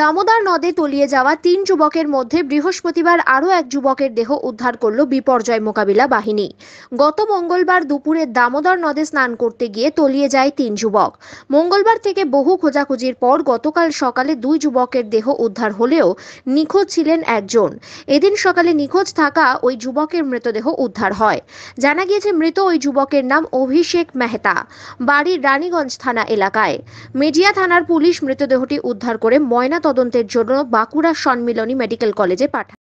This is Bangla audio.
দামোদর নদে তলিয়ে যাওয়া তিন যুবকের মধ্যে বৃহস্পতিবার আরও এক যুবকের দেহ উদ্ধার করল বিপর্যয় মোকাবিলা বাহিনী গত মঙ্গলবার দুপুরে দামোদর নদে স্নান করতে গিয়ে তলিয়ে যায় তিন যুবক মঙ্গলবার থেকে বহু খোঁজাখুঁজির পর গতকাল সকালে দুই যুবকের দেহ উদ্ধার হলেও নিখোঁজ ছিলেন একজন এদিন সকালে নিখোঁজ থাকা ওই যুবকের মৃতদেহ উদ্ধার হয় জানা গিয়েছে মৃত ওই যুবকের নাম অভিষেক মেহতা বাড়ির রানীগঞ্জ থানা এলাকায় মেডিয়া থানার পুলিশ মৃতদেহটি উদ্ধার করে ময়না ময়নাতদন্তের জন্য বাঁকুড়া সম্মিলনী মেডিকেল কলেজে পাঠায়